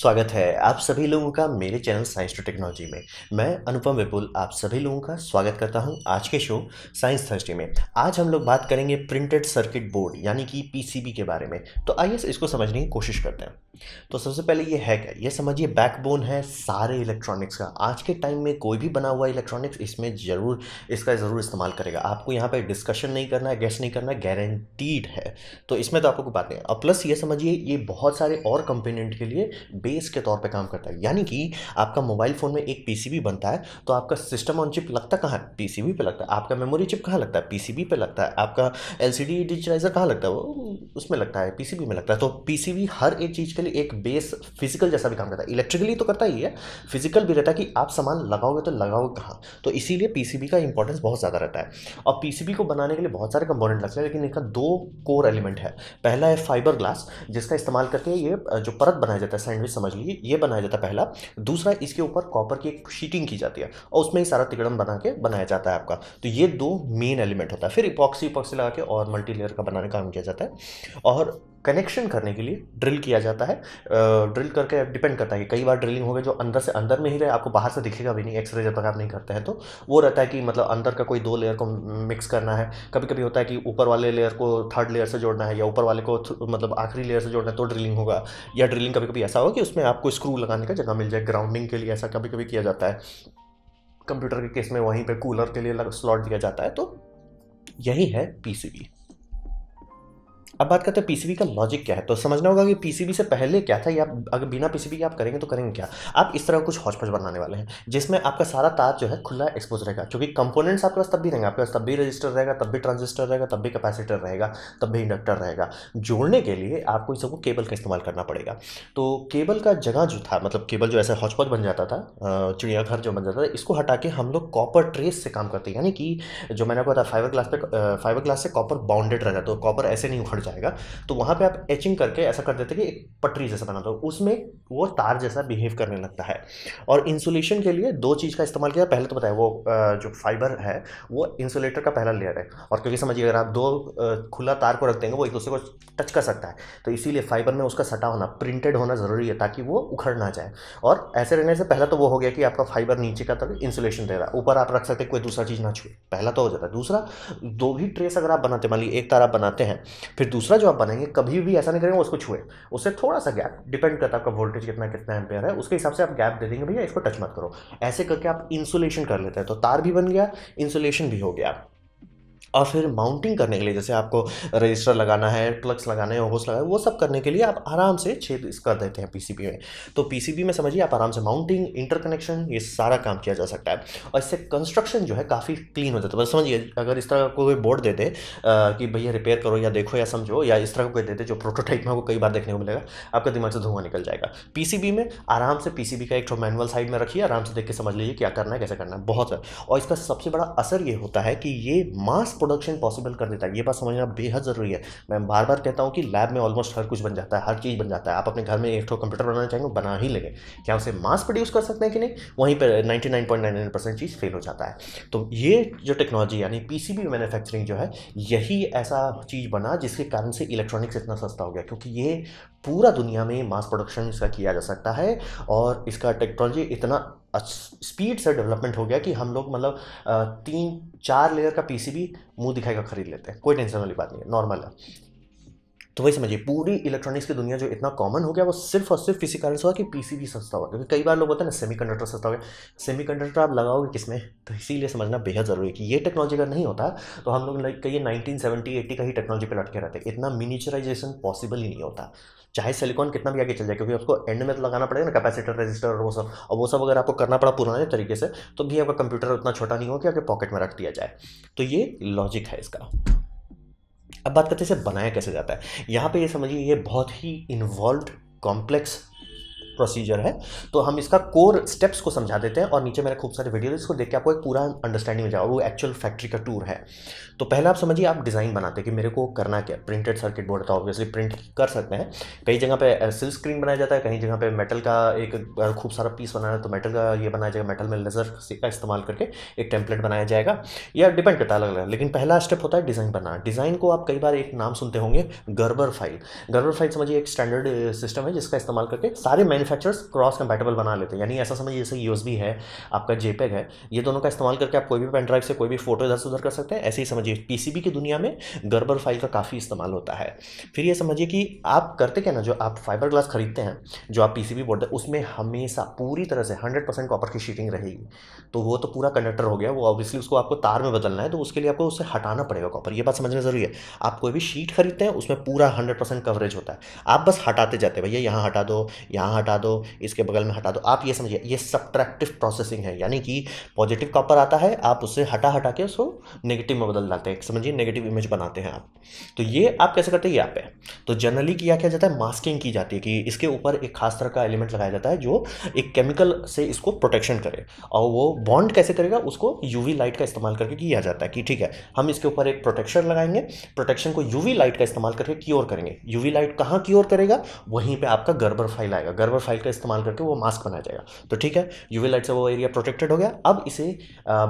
स्वागत है आप सभी लोगों का मेरे चैनल साइंस टू टेक्नोलॉजी में मैं अनुपम विपुल आप सभी लोगों का स्वागत करता हूं आज के शो साइंस थर्सडे में आज हम लोग बात करेंगे प्रिंटेड सर्किट बोर्ड यानी कि पीसीबी के बारे में तो आइए इसको समझने की कोशिश करते हैं तो सबसे पहले ये है क्या ये समझिए बैकबोन है सारे इलेक्ट्रॉनिक्स का आज के टाइम में कोई भी बना हुआ इलेक्ट्रॉनिक्स इसमें ज़रूर इसका ज़रूर इस्तेमाल करेगा आपको यहाँ पर डिस्कशन नहीं करना है गैस नहीं करना है गारंटीड है तो इसमें तो आपको बात नहीं और प्लस ये समझिए ये बहुत सारे और कंपोनेंट के लिए बेस के तौर पे काम करता है यानी कि आपका मोबाइल फ़ोन में एक पीसीबी बनता है तो आपका सिस्टम ऑन चिप लगता कहाँ पीसीबी पे लगता है आपका मेमोरी चिप कहाँ लगता है पीसीबी पे लगता है आपका एलसीडी डिजिटलाइजर कहाँ लगता है वो उसमें लगता है पीसीबी में लगता है तो पीसीबी हर एक चीज़ के लिए एक बेस फिजिकल जैसा भी काम करता है इलेक्ट्रिकली तो करता ही है फिजिकल भी रहता है कि आप सामान लगाओगे तो लगाओगे कहाँ तो इसीलिए पीसीबी का इंपॉर्टेंस बहुत ज़्यादा रहता है और पीसीबी को बनाने के लिए बहुत सारे कंपोनेंट लगते हैं लेकिन इनका दो कोर एलिमेंट है पहला है फाइबर ग्लास जिसका इस्तेमाल करके ये जो परत बनाया जाता है सैंडविच यूनिट समझ लीजिए ये बनाया जाता है पहला दूसरा इसके ऊपर कॉपर की एक शीटिंग की जाती है और उसमें ही सारा तिकड़म बना के बनाया जाता है आपका तो ये दो मेन एलिमेंट होता है फिर इपॉक्सी इपॉक्सी लगा के और मल्टी लेयर का बनाने का काम किया जाता है और कनेक्शन करने के लिए ड्रिल किया जाता है ड्रिल करके डिपेंड करता है कि कई बार ड्रिलिंग हो गई जो अंदर से अंदर में ही रहे आपको बाहर से दिखेगा भी नहीं एक्सरे जब तक आप नहीं करते हैं तो वो रहता है कि मतलब अंदर का कोई दो लेयर को मिक्स करना है कभी कभी होता है कि ऊपर वाले लेयर को थर्ड लेयर से जोड़ना है या ऊपर वाले को मतलब आखिरी लेयर से जोड़ना है तो ड्रिलिंग होगा या ड्रिलिंग कभी कभी ऐसा होगा कि उसमें आपको स्क्रू लगाने का जगह मिल जाए ग्राउंडिंग के लिए ऐसा कभी कभी किया जाता है कंप्यूटर के केस में वहीं पर कूलर के लिए स्लॉट दिया जाता है तो यही है पीसीबी अब बात करते हैं पीसीबी का लॉजिक क्या है तो समझना होगा कि पीसीबी से पहले क्या था या अगर बिना पीसीबी के आप करेंगे तो करेंगे क्या आप इस तरह कुछ हॉचपच बनाने वाले हैं जिसमें आपका सारा तार जो है खुला एक्सपोज रहेगा क्योंकि कंपोनेंट्स आपके पास तब भी रहेंगे आपके पास तब भी रजिस्टर रहेगा तब भी ट्रांजिस्टर रहेगा तब भी कैपेसिटर रहेगा तब भी इंडक्टर रहेगा जोड़ने के लिए आपको इस सबको केबल का इस्तेमाल करना पड़ेगा तो केबल का जगह जो था मतलब केबल जो ऐसा हॉचपच बन जाता था चिड़ियाघर जो बन जाता था इसको हटा के हम लोग कॉपर ट्रेस से काम करते हैं यानी कि जो मैंने आपको बताया फाइबर ग्लास पर फाइबर ग्लास से कॉपर बाउंडेड रहता है तो कॉपर ऐसे नहीं उखड़ जाएगा तो वहाँ पे आप एचिंग करके ऐसा कर देते कि एक पटरी जैसा बना दो उसमें वो तार जैसा बिहेव करने लगता है और इंसुलेशन के लिए दो चीज़ का इस्तेमाल किया पहले तो बताए वो जो फाइबर है वो इंसुलेटर का पहला लेयर है और क्योंकि समझिए अगर आप दो खुला तार को रख देंगे वो एक दूसरे को टच कर सकता है तो इसीलिए फाइबर में उसका सटा होना प्रिंटेड होना ज़रूरी है ताकि वो उखड़ ना जाए और ऐसे रहने से पहला तो वो हो गया कि आपका फाइबर नीचे का तक इंसुलेशन दे रहा है ऊपर आप रख सकते कोई दूसरा चीज़ ना छुए पहला तो हो जाता है दूसरा दो भी ट्रेस अगर आप बनाते मान लीजिए एक तार आप बनाते हैं फिर दूसरा जो आप बनाएंगे कभी भी ऐसा नहीं करेंगे उसको छुए उससे थोड़ा सा गैप डिपेंड करता है आपका वोल्टेज कितना कितना एम्पेयर है उसके हिसाब से आप गैप दे देंगे भैया इसको टच मत करो ऐसे करके आप इंसुलेशन कर लेते हैं तो तार भी बन गया इंसुलेशन भी हो गया और फिर माउंटिंग करने के लिए जैसे आपको रजिस्टर लगाना है प्लग्स लगाना है होस लगाना है वो सब करने के लिए आप आराम से छेद कर देते हैं पीसीबी में तो पीसीबी में समझिए आप आराम से माउंटिंग इंटरकनेक्शन ये सारा काम किया जा सकता है और इससे कंस्ट्रक्शन जो है काफ़ी क्लीन हो जाता है तो बस समझिए अगर इस तरह का कोई बोर्ड दे दे कि भैया रिपेयर करो या देखो या समझो या इस तरह का कोई दे दे जो प्रोटोटाइप में आपको कई बार देखने को मिलेगा आपका दिमाग से धुआं निकल जाएगा पीसीबी में आराम से पीसीबी का एक मैनुअल साइड में रखिए आराम से देख के समझ लीजिए क्या करना है कैसे करना है बहुत है और इसका सबसे बड़ा असर ये होता है कि ये मास्क प्रोडक्शन पॉसिबल कर देता है ये बात समझना बेहद ज़रूरी है मैं बार बार कहता हूँ कि लैब में ऑलमोस्ट हर कुछ बन जाता है हर चीज़ बन जाता है आप अपने घर में एक ठो कंप्यूटर बनाना चाहेंगे बना ही लेंगे क्या उसे मास प्रोड्यूस कर सकते हैं कि नहीं वहीं पर नाइन्टी चीज़ फेल हो जाता है तो ये जो टेक्नोलॉजी यानी पी मैन्युफैक्चरिंग जो है यही ऐसा चीज़ बना जिसके कारण से इलेक्ट्रॉनिक्स इतना सस्ता हो गया क्योंकि ये पूरा दुनिया में मास प्रोडक्शन इसका किया जा सकता है और इसका टेक्नोलॉजी इतना स्पीड से डेवलपमेंट हो गया कि हम लोग मतलब तीन चार लेयर का पीसीबी मुंह का खरीद लेते हैं कोई टेंशन वाली बात नहीं है नॉर्मल है तो वही समझिए पूरी इलेक्ट्रॉनिक्स की दुनिया जो इतना कॉमन हो गया वो सिर्फ और सिर्फ इसी कारण से हुआ कि पीसीबी सस्ता हुआ क्योंकि कई बार लोग होते हैं ना कंडक्टर सस्ता हो गया कंडक्टर आप लगाओगे किसमें तो इसीलिए समझना बेहद ज़रूरी है कि ये टेक्नोलॉजी अगर नहीं होता तो हम लोग लाइक कहिए नाइनटीन सेवेंटी एट्टी का ही टेक्नोलॉजी पर लटके रहते इतना मिनीचराइजेशन पॉसिबल ही नहीं होता चाहे सिलिकॉन कितना भी आगे चल जाए क्योंकि उसको एंड में तो लगाना पड़ेगा ना कैपेसिटर रजिस्टर और वो सब और वो सब अगर आपको करना पड़ा पुराने तरीके से तो भी आपका कंप्यूटर उतना छोटा नहीं हो कि आपके पॉकेट में रख दिया जाए तो ये लॉजिक है इसका अब बात करते हैं इसे बनाया कैसे जाता है यहाँ पे ये समझिए ये बहुत ही इन्वॉल्व कॉम्प्लेक्स प्रोसीजर है तो हम इसका कोर स्टेप्स को समझा देते हैं और नीचे मेरे खूब सारे वीडियो इसको देख के आपको एक पूरा अंडरस्टैंडिंग मिल जाएगा वो एक्चुअल फैक्ट्री का टूर है तो पहले आप समझिए आप डिज़ाइन बनाते हैं कि मेरे को करना क्या प्रिंटेड सर्किट बोर्ड था ऑब्वियसली प्रिंट कर सकते हैं कई जगह पे सिल्क स्क्रीन बनाया जाता है कहीं जगह पे मेटल का एक खूब सारा पीस बनाना है तो मेटल का ये बनाया जाएगा मेटल में लेजर का इस्तेमाल करके एक टेम्पलेट बनाया जाएगा या डिपेंड करता है अलग अलग लेकिन पहला स्टेप होता है डिज़ाइन बनाना डिज़ाइन को आप कई बार एक नाम सुनते होंगे गर्बर फाइल गर्बर फाइल समझिए एक स्टैंडर्ड सिस्टम है जिसका इस्तेमाल करके सारे मैन मैन्युफैक्चरर्स क्रॉस कंपैटिबल बना लेते हैं यानी ऐसा समझिए जैसे यूएसबी है आपका जेपेग है ये दोनों का इस्तेमाल करके आप कोई भी पेन ड्राइव से कोई भी फोटो इधर से उधर कर सकते हैं ऐसे ही समझिए पीसीबी की दुनिया में गर्बर फाइल का काफ़ी इस्तेमाल होता है फिर ये समझिए कि आप करते क्या ना जो आप फाइबर ग्लास खरीदते हैं जो आप पीसीबी बोर्ड है उसमें हमेशा पूरी तरह से हंड्रेड परसेंट कॉपर की शीटिंग रहेगी तो वो तो पूरा कंडक्टर हो गया वो ऑब्वियसली उसको आपको तार में बदलना है तो उसके लिए आपको उसे हटाना पड़ेगा कॉपर ये बात समझना ज़रूरी है आप कोई भी शीट खरीदते हैं उसमें पूरा हंड्रेड कवरेज होता है आप बस हटाते जाते भैया यहाँ हटा दो यहाँ हटा हटा दो इसके बगल में हटा दो आप ये समझिए ये सब्ट्रैक्टिव प्रोसेसिंग है यानी कि पॉजिटिव कॉपर आता है आप उसे हटा हटा के उसको नेगेटिव में बदल डालते हैं समझिए नेगेटिव इमेज बनाते हैं आप तो ये आप कैसे करते हैं ये आप है तो जनरली किया क्या जाता है मास्किंग की जाती है कि इसके ऊपर एक खास तरह का एलिमेंट लगाया जाता है जो एक केमिकल से इसको प्रोटेक्शन करे और वो बॉन्ड कैसे करेगा उसको यूवी लाइट का इस्तेमाल करके किया जाता है कि ठीक है हम इसके ऊपर एक प्रोटेक्शन लगाएंगे प्रोटेक्शन को यूवी लाइट का इस्तेमाल करके क्योर करेंगे यूवी लाइट कहाँ क्योर करेगा वहीं पर आपका गर्बर फाइल आएगा गर्बर फाइल का इस्तेमाल करके वो मास्क बनाया जाएगा तो ठीक है यूवी लाइट से वो एरिया प्रोटेक्टेड हो गया अब इसे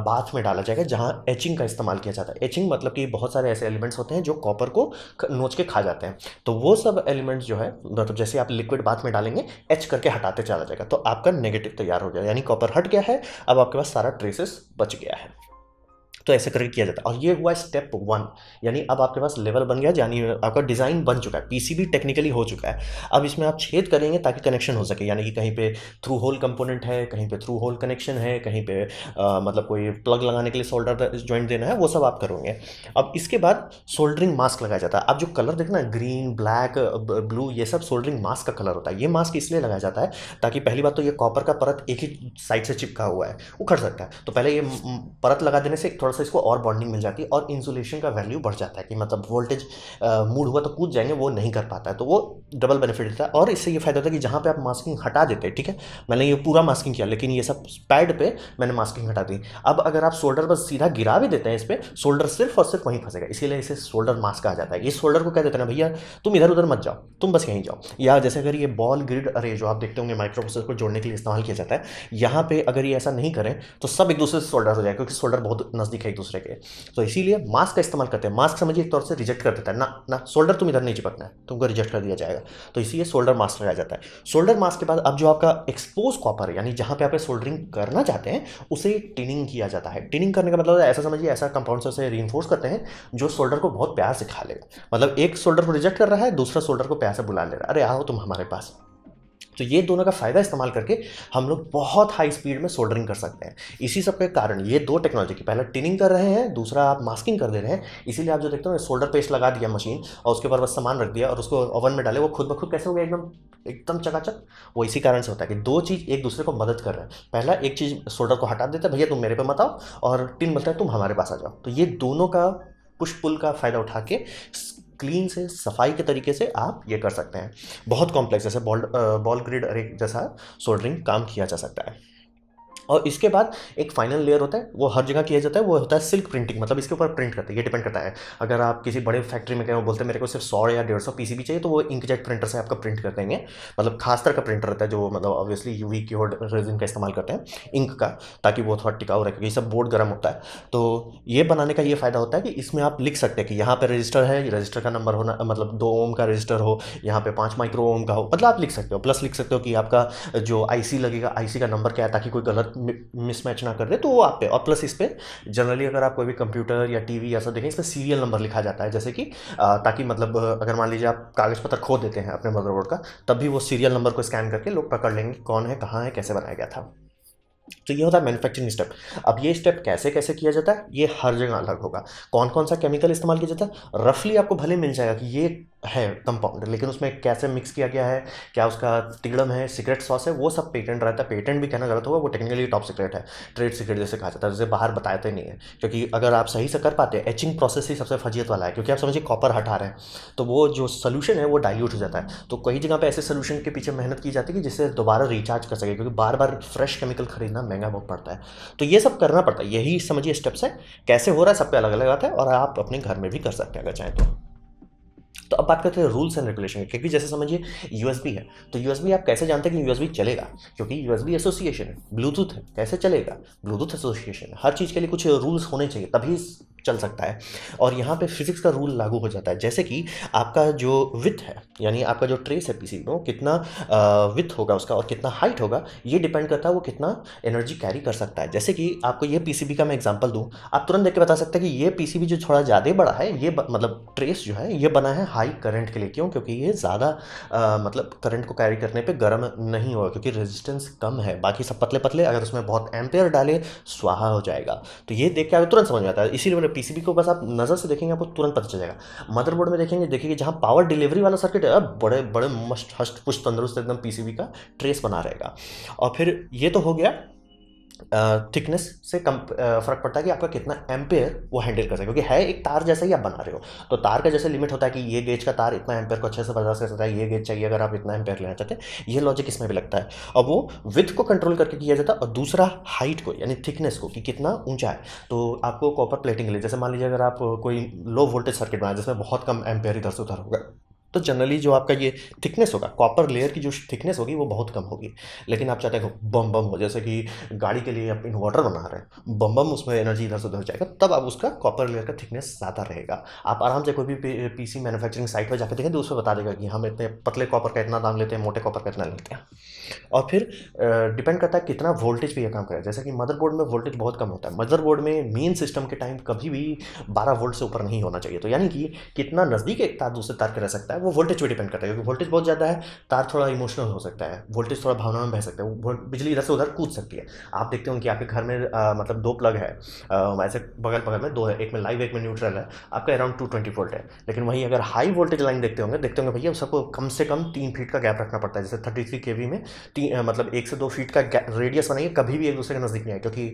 बाथ में डाला जाएगा जहाँ एचिंग का इस्तेमाल किया जाता है एचिंग मतलब कि बहुत सारे ऐसे एलिमेंट्स होते हैं जो कॉपर को नोच के खा जाते हैं तो वो सब एलिमेंट्स जो है मतलब जैसे आप लिक्विड बाथ में डालेंगे एच करके हटाते चला जाएगा तो आपका नेगेटिव तैयार हो गया यानी कॉपर हट गया है अब आपके पास सारा ट्रेसेस बच गया है तो ऐसे करके किया जाता है और ये हुआ स्टेप वन यानी अब आपके पास लेवल बन गया यानी आपका डिज़ाइन बन चुका है पीसीबी टेक्निकली हो चुका है अब इसमें आप छेद करेंगे ताकि कनेक्शन हो सके यानी कि कहीं पे थ्रू होल कंपोनेंट है कहीं पे थ्रू होल कनेक्शन है कहीं पे आ, मतलब कोई प्लग लगाने के लिए सोल्डर ज्वाइंट देना है वो सब आप करोगे अब इसके बाद सोल्डरिंग मास्क लगाया जाता है अब जो कलर देखना ग्रीन ब्लैक ब्लू ये सब सोल्डरिंग मास्क का कलर होता है ये मास्क इसलिए लगाया जाता है ताकि पहली बात तो ये कॉपर का परत एक ही साइड से चिपका हुआ है उखड़ सकता है तो पहले ये परत लगा देने से थोड़ा सा इसको और बॉन्डिंग मिल जाती है और इंसुलेशन का वैल्यू बढ़ जाता है कि मतलब वोल्टेज मूड हुआ तो कूद जाएंगे वो नहीं कर पाता है तो वो डबल बेनिफिट देता है और इससे ये फायदा होता है कि जहाँ पे आप मास्किंग हटा देते हैं ठीक है मैंने ये पूरा मास्किंग किया लेकिन ये सब पैड पर मैंने मास्किंग हटा दी अब अगर आप शोल्डर पर सीधा गिरा भी देते हैं इस पर शोल्डर सिर्फ और सिर्फ वहीं फंसेगा इसीलिए इसे शोल्डर मास्क कहा जाता है इस शोल्डर को कह देते हैं ना भैया तुम इधर उधर मत जाओ तुम बस यहीं जाओ या जैसे अगर ये बॉल ग्रिड अरे जो आप देखते होंगे माइक्रोप्रोसेस को जोड़ने के लिए इस्तेमाल किया जाता है यहाँ पे अगर ये ऐसा नहीं करें तो सब एक दूसरे से शोल्डर हो जाएगा क्योंकि शोल्डर बहुत नज़दीक दिखे एक दूसरे के तो इसीलिए मास्क का इस्तेमाल करते हैं मास्क समझिए एक तौर से रिजेक्ट कर देता है ना ना शोल्डर तुम इधर नहीं चिपकना है तुमको रिजेक्ट कर दिया जाएगा तो इसीलिए शोल्डर मास्क लगाया जाता है शोल्डर मास्क के बाद अब जो आपका एक्सपोज कॉपर यानी जहाँ पे आप शोल्डरिंग करना चाहते हैं उसे टिनिंग किया जाता है टिनिंग करने का मतलब ऐसा समझिए ऐसा कंपाउंड से री करते हैं जो शोल्डर को बहुत प्यार से खा लेगा मतलब एक शोल्डर को रिजेक्ट कर रहा है दूसरा शोल्डर को प्यार से बुला ले रहा है अरे आओ तुम हमारे पास तो ये दोनों का फ़ायदा इस्तेमाल करके हम लोग बहुत हाई स्पीड में सोल्डरिंग कर सकते हैं इसी सब के कारण ये दो टेक्नोलॉजी की पहला टिनिंग कर रहे हैं दूसरा आप मास्किंग कर दे रहे हैं इसीलिए आप जो देखते हो सोल्डर पेस्ट लगा दिया मशीन और उसके ऊपर बस सामान रख दिया और उसको ओवन में डाले वो खुद ब खुद कैसे हो गया एकदम एकदम चकाचक वो इसी कारण से होता है कि दो चीज़ एक दूसरे को मदद कर रहे हैं पहला एक चीज़ सोल्डर को हटा देते हैं भैया तुम मेरे पे मत आओ और टिन बोलता है तुम हमारे पास आ जाओ तो ये दोनों का पुश पुल का फ़ायदा उठा के क्लीन से सफाई के तरीके से आप ये कर सकते हैं बहुत कॉम्प्लेक्स जैसे बॉल बॉल ग्रिड अरे जैसा सोल्डरिंग काम किया जा सकता है और इसके बाद एक फाइनल लेयर होता है वो हर जगह किया जाता है वो होता है सिल्क प्रिंटिंग मतलब इसके ऊपर प्रिंट करते हैं ये डिपेंड करता है अगर आप किसी बड़े फैक्ट्री में गए बोलते हैं मेरे को सिर्फ सौ या डेढ़ सौ भी चाहिए तो वो इंकजेट प्रिंटर से आपका प्रिंट कर देंगे मतलब खास तरह का प्रिंटर रहता है जो मतलब ऑब्वियसली यू वी और रेजिन का इस्तेमाल करते हैं इंक का ताकि वो थोड़ा टिकाऊ रहे क्योंकि सब बोर्ड गर्म होता है तो ये बनाने का ये फ़ायदा होता है कि इसमें आप लिख सकते हैं कि यहाँ पर रजिस्टर है रजिस्टर का नंबर होना मतलब दो ओम का रजिस्टर हो यहाँ पे पाँच माइक्रो ओम का हो मतलब आप लिख सकते हो प्लस लिख सकते हो कि आपका जो आईसी लगेगा आईसी का नंबर क्या है ताकि कोई गलत मिसमैच ना कर दे तो वो आप पे और प्लस इस पर जनरली अगर आप कोई भी कंप्यूटर या टीवी या सब देखें इसमें सीरियल नंबर लिखा जाता है जैसे कि ताकि मतलब अगर मान लीजिए आप कागज़ पत्र खो देते हैं अपने मदरबोर्ड का तब भी वो सीरियल नंबर को स्कैन करके लोग पकड़ लेंगे कौन है कहाँ है कैसे बनाया गया था तो ये होता है मैन्युफैक्चरिंग स्टेप अब ये स्टेप कैसे कैसे किया जाता है ये हर जगह अलग होगा कौन कौन सा केमिकल इस्तेमाल किया जाता है रफली आपको भले मिल जाएगा कि ये है कंपाउंड लेकिन उसमें कैसे मिक्स किया गया है क्या उसका तिगड़म है सीक्रेट सॉस है वो सब पेटेंट रहता है पेटेंट भी कहना गलत होगा वो टेक्निकली टॉप सीक्रेट है ट्रेड सीक्रेट जैसे कहा जाता है जैसे बाहर बताया तो नहीं है क्योंकि अगर आप सही से कर पाते हैं एचिंग प्रोसेस ही सबसे फजियत वाला है क्योंकि आप समझिए कॉपर हटा रहे हैं तो वो जो सोल्यूशन है वो डाइल्यूट हो जाता है तो कई जगह पर ऐसे सोल्यूशन के पीछे मेहनत की जाती है कि जिससे दोबारा रिचार्ज कर सके क्योंकि बार बार फ्रेश केमिकल खरीदना कितना महंगा बहुत पड़ता है तो ये सब करना पड़ता है यही समझिए स्टेप्स है कैसे हो रहा है सब पे अलग अलग आता है और आप अपने घर में भी कर सकते हैं अगर चाहें तो तो अब बात करते हैं रूल्स एंड रेगुलेशन क्योंकि जैसे समझिए यूएसबी है तो यूएसबी आप कैसे जानते हैं कि यूएसबी चलेगा क्योंकि यूएसबी एसोसिएशन है ब्लूटूथ है कैसे चलेगा ब्लूटूथ एसोसिएशन है हर चीज़ के लिए कुछ रूल्स होने चाहिए तभी चल सकता है और यहाँ पे फिजिक्स का रूल लागू हो जाता है जैसे कि आपका जो विथ है यानी आपका जो ट्रेस है पीसी में कितना विथ होगा उसका और कितना हाइट होगा ये डिपेंड करता है वो कितना एनर्जी कैरी कर सकता है जैसे कि आपको ये पीसीबी का मैं एग्जांपल दूँ आप तुरंत देख के बता सकते हैं कि ये पीसीबी जो थोड़ा ज़्यादा बड़ा है ये मतलब ट्रेस जो है ये बना है हाई करंट के लिए क्यों क्योंकि ये ज़्यादा मतलब करंट को कैरी करने पे गर्म नहीं होगा क्योंकि रेजिस्टेंस कम है बाकी सब पतले पतले अगर उसमें बहुत एम्पेयर डाले स्वाहा हो जाएगा तो ये देख के आपको तुरंत समझ में आता है इसीलिए पीसीबी को बस आप नज़र से देखेंगे आपको तुरंत पता चल जाएगा मदरबोर्ड में देखेंगे देखिए जहाँ पावर डिलीवरी वाला सर्किट है बड़े बड़े मस्त हष्ट पुष्ट तंदुरुस्त एकदम पीसीबी का ट्रेस बना रहेगा और फिर ये तो हो गया थिकनेस से कम फर्क पड़ता है कि आपका कितना एम्पेयर वो हैंडल कर सके क्योंकि है एक तार जैसा ही आप बना रहे हो तो तार का जैसे लिमिट होता है कि ये गेज का तार इतना एम्पेयर को अच्छे से बर्दाश्त कर सकता है ये गेज चाहिए अगर आप इतना एम्पेयर लेना चाहते हैं ये लॉजिक इसमें भी लगता है और वो विथ को कंट्रोल करके किया जाता है और दूसरा हाइट को यानी थिकनेस को कि कितना ऊँचा है तो आपको कॉपर प्लेटिंग के लिए जैसे मान लीजिए अगर आप कोई लो वोल्टेज सर्किट बनाए जिसमें बहुत कम एम्पेयर इधर से उधर होगा तो जनरली जो आपका ये थिकनेस होगा कॉपर लेयर की जो थिकनेस होगी वो बहुत कम होगी लेकिन आप चाहते हो बम बम हो जैसे कि गाड़ी के लिए आप इन्वर्टर बना रहे हैं बम बम उसमें एनर्जी इधर से उधर जाएगा तब आप उसका कॉपर लेयर का थिकनेस ज़्यादा रहेगा आप आराम से कोई भी पी सी मैनुफैक्चरिंग साइट पर जाकर देखें तो उसमें बता देगा कि हम इतने पतले कॉपर का इतना दाम लेते हैं मोटे कॉपर का इतना लेते हैं और फिर डिपेंड करता है कितना वोल्टेज पर यह काम करें जैसे कि मदरबोर्ड में वोल्टेज बहुत कम होता है मदरबोर्ड में मेन सिस्टम के टाइम कभी भी बारह वोल्ट से ऊपर नहीं होना चाहिए तो यानी कि कितना नज़दीक एक तार दूसरे तार के रह सकता है है वो वोल्टेज पे डिपेंड करता है क्योंकि वोल्टेज बहुत ज़्यादा है तार थोड़ा इमोशनल हो सकता है वोल्टेज थोड़ा भावना में बह सकता है बिजली इधर से उधर कूद सकती है आप देखते हो कि आपके घर में आ, मतलब दो प्लग है आ, ऐसे बगल बगल में दो है एक में लाइव एक में न्यूट्रल है आपका अराउंड टू ट्वेंटी वोल्ट है लेकिन वहीं अगर हाई वोल्टेज लाइन देखते होंगे देखते होंगे भैया सबको कम से कम तीन फीट का गैप रखना पड़ता है जैसे थर्टी थ्री के वी में मतलब एक से दो फीट का रेडियस बनाइए कभी भी एक दूसरे के नज़दीक नहीं आए क्योंकि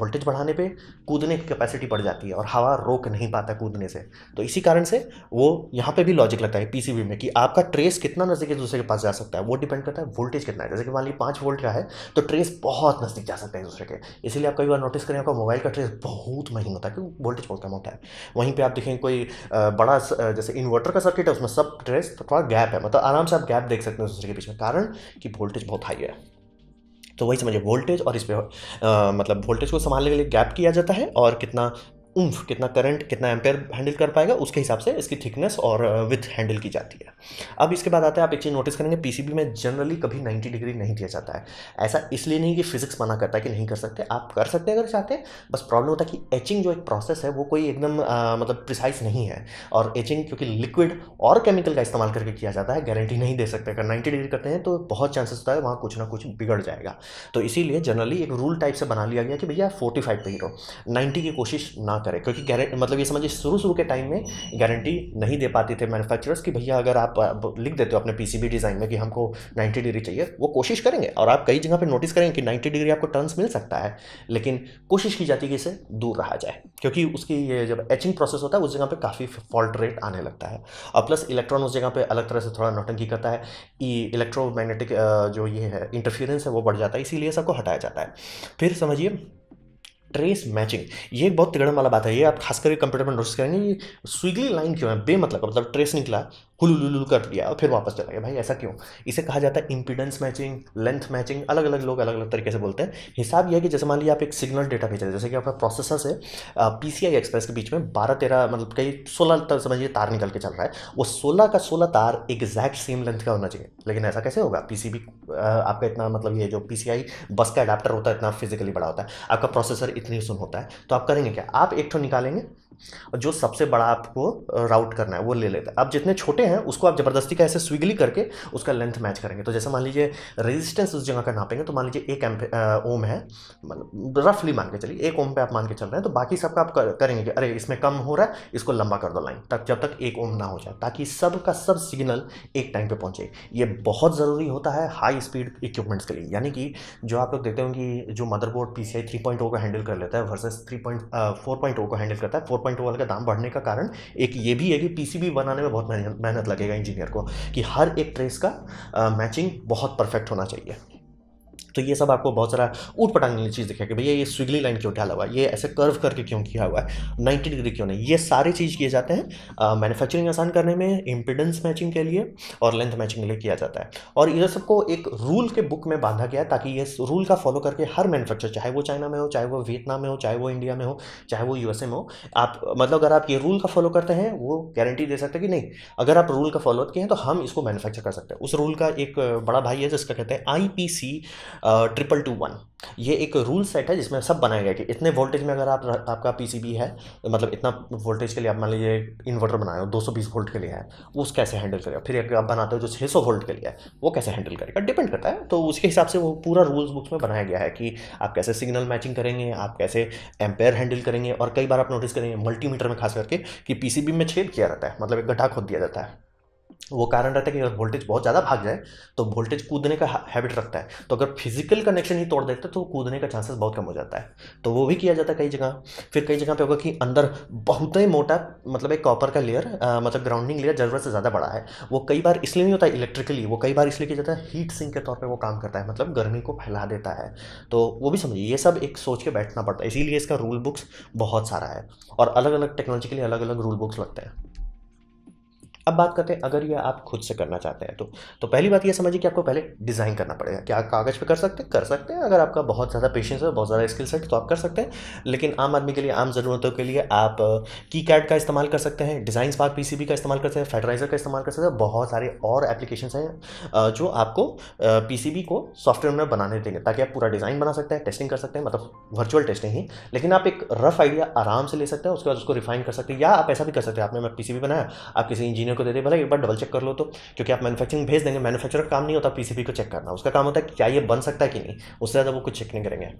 वोल्टेज बढ़ाने पर कूदने की कैपेसिटी बढ़ जाती है और हवा रोक नहीं पाता कूदने से तो इसी कारण से वो यहाँ पर भी लॉजिक लगता है पी किसी भी में कि आपका ट्रेस कितना नज़दीक एक दूसरे के पास जा सकता है वो डिपेंड करता है वोल्टेज कितना है जैसे कि मान लीजिए पाँच वोल्ट का है तो ट्रेस बहुत नज़दीक जा सकता है एक दूसरे के इसलिए आप कई बार नोटिस करें आपका मोबाइल का ट्रेस बहुत महीन होता है क्योंकि वोल्टेज बहुत कम होता है वहीं पर आप देखें कोई बड़ा जैसे इन्वर्टर का सर्किट है उसमें सब ट्रेस थोड़ा गैप है मतलब आराम से आप गैप देख सकते हैं दूसरे के बीच में कारण कि वोल्टेज बहुत हाई है तो वही समझिए वोल्टेज और इस पर मतलब वोल्टेज को संभालने के लिए गैप किया जाता है और कितना उम्फ कितना करंट कितना एम्पेयर हैंडल कर पाएगा उसके हिसाब से इसकी थिकनेस और विथ uh, हैंडल की जाती है अब इसके बाद आता है आप एक चीज़ नोटिस करेंगे पीसीबी में जनरली कभी 90 डिग्री नहीं दिया जाता है ऐसा इसलिए नहीं कि फिजिक्स मना करता है कि नहीं कर सकते आप कर सकते हैं अगर चाहते हैं बस प्रॉब्लम होता है कि एचिंग जो एक प्रोसेस है वो कोई एकदम uh, मतलब प्रिसाइस नहीं है और एचिंग क्योंकि लिक्विड और केमिकल का इस्तेमाल करके किया जाता है गारंटी नहीं दे सकते अगर नाइन्टी डिग्री करते हैं तो बहुत चांसेस होता है वहाँ कुछ ना कुछ बिगड़ जाएगा तो इसीलिए जनरली एक रूल टाइप से बना लिया गया कि भैया फोर्टी फाइव पे ही रहो नाइन्टी की कोशिश ना करें क्योंकि गारंटी मतलब ये समझिए शुरू शुरू के टाइम में गारंटी नहीं दे पाते थे मैन्युफैक्चरर्स कि भैया अगर आप लिख देते हो अपने पीसीबी डिज़ाइन में कि हमको 90 डिग्री चाहिए वो कोशिश करेंगे और आप कई जगह पर नोटिस करेंगे कि 90 डिग्री आपको टर्न्स मिल सकता है लेकिन कोशिश की जाती है कि इसे दूर रहा जाए क्योंकि उसकी ये जब एचिंग प्रोसेस होता है उस जगह पर काफ़ी फॉल्ट रेट आने लगता है और प्लस इलेक्ट्रॉन उस जगह पर अलग तरह से थोड़ा नोटंकी करता है इलेक्ट्रोमैग्नेटिक e जो ये है इंटरफियरेंस है वो बढ़ जाता है इसीलिए सबको हटाया जाता है फिर समझिए ट्रेस मैचिंग ये एक बहुत तिगड़न वाला बात है ये आप खास करके कंप्यूटर पर नोटिस करेंगे स्विगली लाइन क्यों है बेमतलब मतलब ट्रेस निकला हुलुलुलु कर दिया और फिर वापस चला गया भाई ऐसा क्यों इसे कहा जाता है इंपीडेंस मैचिंग लेंथ मैचिंग अलग अलग लोग अलग अलग तरीके से बोलते हैं हिसाब यह है कि जैसे मान लीजिए आप एक सिग्नल डेटा भेज रहे हैं जैसे कि आपका प्रोसेसर से पी सी आई एक्सप्रेस के बीच में बारह तेरह मतलब कई सोलह तरह समझिए तार निकल के चल रहा है वो सोलह का सोलह तार एग्जैक्ट सेम लेंथ का होना चाहिए लेकिन ऐसा कैसे होगा पी सी बी आपका इतना मतलब ये जो पी सी आई बस का अडाप्टर होता है इतना फिजिकली बड़ा होता है आपका प्रोसेसर इतनी सुन होता है तो आप करेंगे क्या आप एक ठो निकालेंगे जो सबसे बड़ा आपको राउट करना है वो ले लेते हैं आप जितने छोटे हैं उसको आप ज़बरदस्ती का ऐसे स्विगली करके उसका लेंथ मैच करेंगे तो जैसे मान लीजिए रेजिस्टेंस उस जगह का नापेंगे तो मान लीजिए एक एम ओम है मतलब रफली मान के चलिए एक ओम पे आप मान के चल रहे हैं तो बाकी सबका आप करेंगे कि अरे इसमें कम हो रहा है इसको लंबा कर दो लाइन तक जब तक एक ओम ना हो जाए ताकि सब का सब सिग्नल एक टाइम पर पहुंचे ये बहुत ज़रूरी होता है हाई स्पीड इक्विपमेंट्स के लिए यानी कि जो आप लोग देखते हो कि जो मदरबोर्ड पी सी को हैंडल कर लेता है वर्सेज थ्री पॉइंट को हैंडल करता है फोर पॉइंट वाले का दाम बढ़ने का कारण एक ये भी है कि पी बनाने में बहुत मेहनत मेहनत लगेगा इंजीनियर को कि हर एक ट्रेस का मैचिंग बहुत परफेक्ट होना चाहिए तो ये सब आपको बहुत सारा ऊट पटांग वाली चीज़ दिखेगा भैया ये स्विगली लाइन क्यों डाला हुआ है ये ऐसे कर्व करके क्यों किया हुआ है नाइन्टी डिग्री क्यों नहीं ये सारे चीज़ किए जाते हैं मैनुफैक्चरिंग आसान करने में इम्पिडेंस मैचिंग के लिए और लेंथ मैचिंग के लिए किया जाता है और इधर सबको एक रूल के बुक में बांधा गया है ताकि ये रूल का फॉलो करके हर मैनुफैक्चर चाहे वो चाइना में हो चाहे वो वियतनाम में हो चाहे वो इंडिया में हो चाहे वो यूएसए में हो आप मतलब अगर आप ये रूल का फॉलो करते हैं वो गारंटी दे सकते हैं कि नहीं अगर आप रूल का फॉलो किए हैं तो हम इसको मैनुफैक्चर कर सकते हैं उस रूल का एक बड़ा भाई है जिसका कहते हैं आई ट्रिपल टू वन ये एक रूल सेट है जिसमें सब बनाया गया कि इतने वोल्टेज में अगर आप आपका पीसीबी है मतलब इतना वोल्टेज के लिए आप मान लीजिए इन्वर्टर बनाए हो 220 वोल्ट के लिए है वो उस कैसे हैंडल करेगा फिर अगर आप बनाते हो जो 600 वोल्ट के लिए है वो कैसे हैंडल करेगा डिपेंड करता है तो उसके हिसाब से वो पूरा रूल्स बुक्स में बनाया गया है कि आप कैसे सिग्नल मैचिंग करेंगे आप कैसे एम्पेयर हैंडल करेंगे और कई बार आप नोटिस करेंगे मल्टीमीटर में खास करके कि पी में छेद किया जाता है मतलब एक गड्ढा खोद दिया जाता है वो कारण रहता है कि अगर वोल्टेज बहुत ज़्यादा भाग जाए तो वोल्टेज कूदने का हैबिट रखता है तो अगर फिजिकल कनेक्शन ही तोड़ देते तो कूदने का चांसेस बहुत कम हो जाता है तो वो भी किया जाता है कई जगह फिर कई जगह पे होगा कि अंदर बहुत ही मोटा मतलब एक कॉपर का लेयर मतलब ग्राउंडिंग लेयर ज़रूरत से ज़्यादा बड़ा है वो कई बार इसलिए नहीं होता इलेक्ट्रिकली वो कई बार इसलिए किया जाता है हीट सिंक के तौर पर वो काम करता है मतलब गर्मी को फैला देता है तो वो भी समझिए ये सब एक सोच के बैठना पड़ता है इसीलिए इसका रूल बुक्स बहुत सारा है और अलग अलग टेक्नोलॉजी के लिए अलग अलग रूल बुक्स लगते हैं अब बात करते हैं अगर ये आप खुद से करना चाहते हैं तो तो पहली बात ये समझिए कि आपको पहले डिज़ाइन करना पड़ेगा क्या कागज़ पे कर सकते हैं कर सकते हैं अगर आपका बहुत ज़्यादा पेशेंस है बहुत ज़्यादा स्किल्स है तो आप कर सकते हैं लेकिन आम आदमी के लिए आम ज़रूरतों के लिए आप की का इस्तेमाल कर सकते हैं डिज़ाइन स्पार्क पी का इस्तेमाल कर सकते हैं फेडराइजर का इस्तेमाल कर सकते हैं बहुत सारे और एप्लीकेशन हैं जो आपको पी को सॉफ्टवेयर में बनाने देंगे ताकि आप पूरा डिज़ाइन बना सकते हैं टेस्टिंग कर सकते हैं मतलब वर्चुअल टेस्टिंग ही लेकिन आप एक रफ आइडिया आराम से ले सकते हैं उसके बाद उसको रिफाइन कर सकते हैं या आप ऐसा भी कर सकते हैं आपने मैं पी बनाया आप किसी इंजीनियर को दे दे भले एक बार डबल चेक कर लो तो क्योंकि आप मैनुफैक्चरिंग भेज देंगे मैनुफैक्चर का काम नहीं होता पीसीबी को चेक करना उसका काम होता है क्या ये बन सकता है कि नहीं उससे ज़्यादा वो कुछ चेक नहीं करेंगे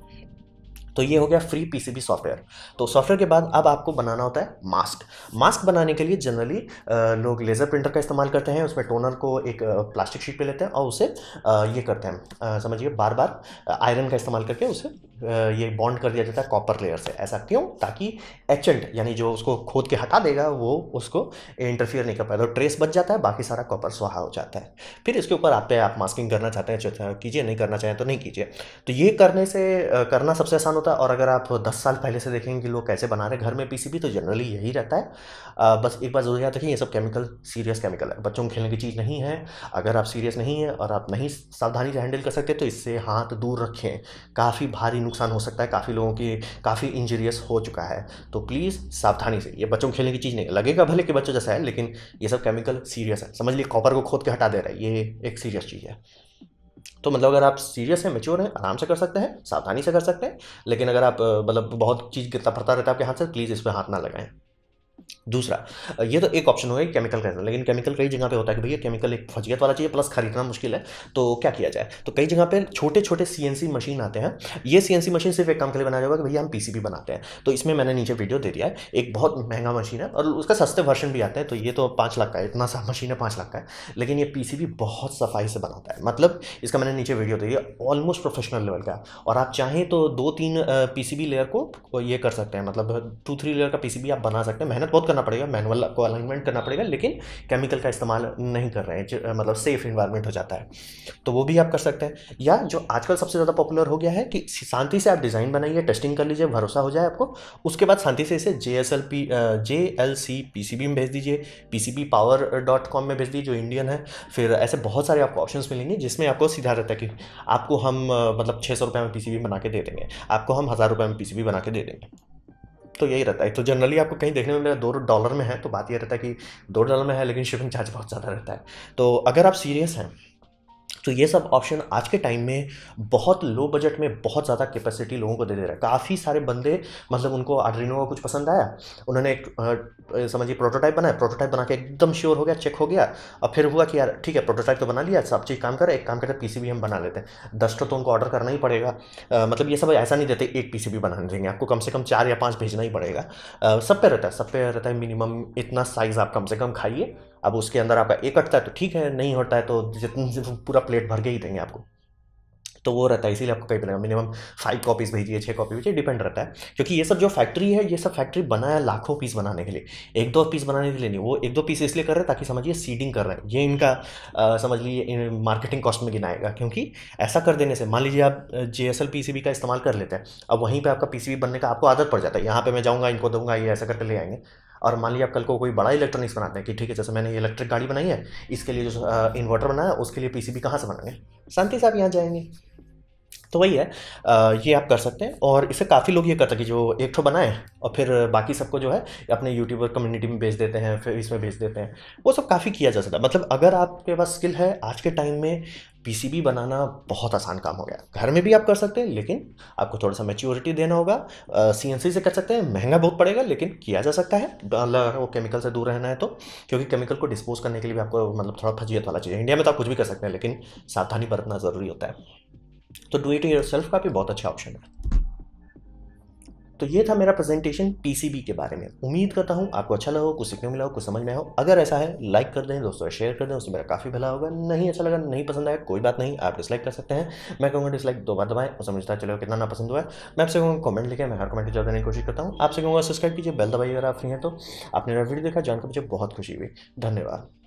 तो ये हो गया फ्री पीसीबी सॉफ्टवेयर तो सॉफ्टवेयर के बाद अब आपको बनाना होता है मास्क मास्क बनाने के लिए जनरली लोग लेज़र प्रिंटर का इस्तेमाल करते हैं उसमें टोनर को एक प्लास्टिक शीट पे लेते हैं और उसे ये करते हैं समझिए बार बार आयरन का इस्तेमाल करके उसे ये बॉन्ड कर दिया जाता है कॉपर लेयर से ऐसा क्यों ताकि एचेंट यानी जो उसको खोद के हटा देगा वो उसको इंटरफियर नहीं कर पाएगा तो ट्रेस बच जाता है बाकी सारा कॉपर स्वाहा हो जाता है फिर इसके ऊपर आप पे आप मास्किंग करना चाहते हैं कीजिए नहीं करना चाहें तो नहीं कीजिए तो ये करने से करना सबसे आसान होता है और अगर आप दस साल पहले से देखेंगे कि लोग कैसे बना रहे घर में पी तो जनरली यही रहता है बस एक बार जरूर याद रखें ये सब केमिकल सीरियस केमिकल है बच्चों को खेलने की चीज़ नहीं है अगर आप सीरियस नहीं है और आप नहीं सावधानी से हैंडल कर सकते तो इससे हाथ दूर रखें काफ़ी भारी नुकसान हो सकता है काफ़ी लोगों की काफ़ी इंजरियस हो चुका है तो प्लीज़ सावधानी से ये बच्चों को खेलने की चीज़ नहीं लगेगा भले कि बच्चों जैसा है लेकिन ये सब केमिकल सीरियस है समझ लीजिए कॉपर को खोद के हटा दे रहा है ये एक सीरियस चीज़ है तो मतलब अगर आप सीरियस हैं मेच्योर हैं आराम से कर सकते हैं सावधानी से कर सकते हैं लेकिन अगर आप मतलब बहुत चीज़ गिरता पड़ता रहता है आपके हाथ से प्लीज़ इस पर हाथ ना लगाएं दूसरा ये तो एक ऑप्शन हो गया केमिकल खरीदना लेकिन केमिकल कई जगह पे होता है कि भैया केमिकल एक फजियत वाला चाहिए प्लस खरीदना मुश्किल है तो क्या किया जाए तो कई जगह पे छोटे छोटे सी मशीन आते हैं ये सी मशीन सिर्फ एक काम के लिए बनाया जाएगा कि भैया हम पी बनाते हैं तो इसमें मैंने नीचे वीडियो दे दिया है एक बहुत महंगा मशीन है और उसका सस्ते वर्षन भी आता है तो ये तो पाँच लाख का है इतना सा मशीन है पाँच लाख का है लेकिन ये पी बहुत सफाई से बनाता है मतलब इसका मैंने नीचे वीडियो दे दिया ऑलमोस्ट प्रोफेशनल लेवल का और आप चाहें तो दो तीन पी लेयर को ये कर सकते हैं मतलब टू थ्री लेयर का पी आप बना सकते हैं मेहनत बहुत करना करना पड़ेगा मैनुअल को अलाइनमेंट करना पड़ेगा लेकिन केमिकल का इस्तेमाल नहीं कर रहे हैं मतलब सेफ इन्वायरमेंट हो जाता है तो वो भी आप कर सकते हैं या जो आजकल सबसे ज़्यादा पॉपुलर हो गया है कि शांति से आप डिज़ाइन बनाइए टेस्टिंग कर लीजिए भरोसा हो जाए आपको उसके बाद शांति से इसे J S L P J L C P C B में भेज दीजिए P C B power dot com में भेज दीजिए जो इंडियन है फिर ऐसे बहुत सारे आपको ऑप्शन मिलेंगे जिसमें आपको सीधा रहता है कि आपको हम मतलब छः सौ रुपये में पी सी बी बना के दे देंगे आपको हम हज़ार रुपये में पी सी बी बना के दे देंगे तो यही रहता है तो जनरली आपको कहीं देखने में मिलेगा दो डॉलर में है तो बात यह रहता है कि दो डॉलर में है लेकिन शिपिंग चार्ज बहुत ज़्यादा रहता है तो अगर आप सीरियस हैं तो ये सब ऑप्शन आज के टाइम में बहुत लो बजट में बहुत ज़्यादा कैपेसिटी लोगों को दे दे रहा है काफ़ी सारे बंदे मतलब उनको आड्रीनो का कुछ पसंद आया उन्होंने एक समझिए प्रोटोटाइप बनाया प्रोटोटाइप बना के एकदम श्योर हो गया चेक हो गया और फिर हुआ कि यार ठीक है प्रोटोटाइप तो बना लिया सब चीज़ काम कर एक काम करते पी हम बना लेते हैं दस तो, तो उनको ऑर्डर करना ही पड़ेगा मतलब ये सब ऐसा नहीं देते एक पी बना देंगे आपको कम से कम चार या पाँच भेजना ही पड़ेगा सब पे रहता है सब पे रहता है मिनिमम इतना साइज़ आप कम से कम खाइए अब उसके अंदर आपका एक हटता है तो ठीक है नहीं हटता है तो जितना पूरा प्लेट भर के ही देंगे आपको तो वो रहता है इसीलिए आपको कहीं बनाएगा मिनिमम फाइव कॉपीज़ भेजिए छः कॉपी भेजिए डिपेंड रहता है क्योंकि ये सब जो फैक्ट्री है ये सब फैक्ट्री बनाया लाखों पीस बनाने के लिए एक दो पीस बनाने के लिए नहीं वो एक दो पीस इसलिए कर रहे हैं ताकि समझिए सीडिंग कर रहे हैं ये इनका आ, समझ लीजिए मार्केटिंग कॉस्ट में गिनाएगा क्योंकि ऐसा कर देने से मान लीजिए आप जे एस का इस्तेमाल कर लेते हैं अब वहीं पर आपका पी बनने का आपको आदत पड़ जाता है यहाँ पर मैं जाऊँगा इनको दूंगा ये ऐसा करके ले आएंगे और मान लीजिए आप कल को कोई बड़ा इलेक्ट्रॉनिक्स बनाते हैं कि ठीक है जैसे मैंने इलेक्ट्रिक गाड़ी बनाई है इसके लिए जो इन्वर्टर बनाया उसके लिए पीसीबी कहाँ से बनाएंगे शांति से आप यहाँ जाएंगे तो वही है ये आप कर सकते हैं और इसे काफ़ी लोग ये करते हैं कि जो एक ठो बनाएं और फिर बाकी सबको जो है अपने यूट्यूबर कम्युनिटी में भेज देते हैं फिर इसमें भेज देते हैं वो सब काफ़ी किया जा सकता है मतलब अगर आपके पास स्किल है आज के टाइम में पीसीबी बनाना बहुत आसान काम हो गया घर में भी आप कर सकते हैं लेकिन आपको थोड़ा सा मेच्योरिटी देना होगा सीएनसी से कर सकते हैं महंगा बहुत पड़ेगा लेकिन किया जा सकता है वो केमिकल से दूर रहना है तो क्योंकि केमिकल को डिस्पोज करने के लिए भी आपको मतलब थोड़ा फजीयत वाला चाहिए इंडिया में तो आप कुछ भी कर सकते हैं लेकिन सावधानी बरतना ज़रूरी होता है तो डू इट योर सेल्फ का भी बहुत अच्छा ऑप्शन है तो ये था मेरा प्रेजेंटेशन पीसीबी के बारे में उम्मीद करता हूँ आपको अच्छा लगा हो कुछ सीखने मिला हो कुछ समझ में आओ अगर ऐसा है लाइक कर दें दोस्तों शेयर कर दें उससे मेरा काफ़ी भला होगा नहीं अच्छा लगा नहीं पसंद आया कोई बात नहीं आप डिसलाइक कर सकते हैं मैं कहूँगा डिसलाइक दो बार दबाएँ और समझता चलो कितना ना पसंद हुआ मैं आपसे कहूँगा कमेंट लिखे मैं हर कमेंट जवाब देने की कोशिश करता हूँ आपसे कहूँगा सब्सक्राइब कीजिए बेल दबाइए अगर आप फ्री हैं तो आपने मेरा वीडियो देखा जानकर मुझे बहुत खुशी हुई धन्यवाद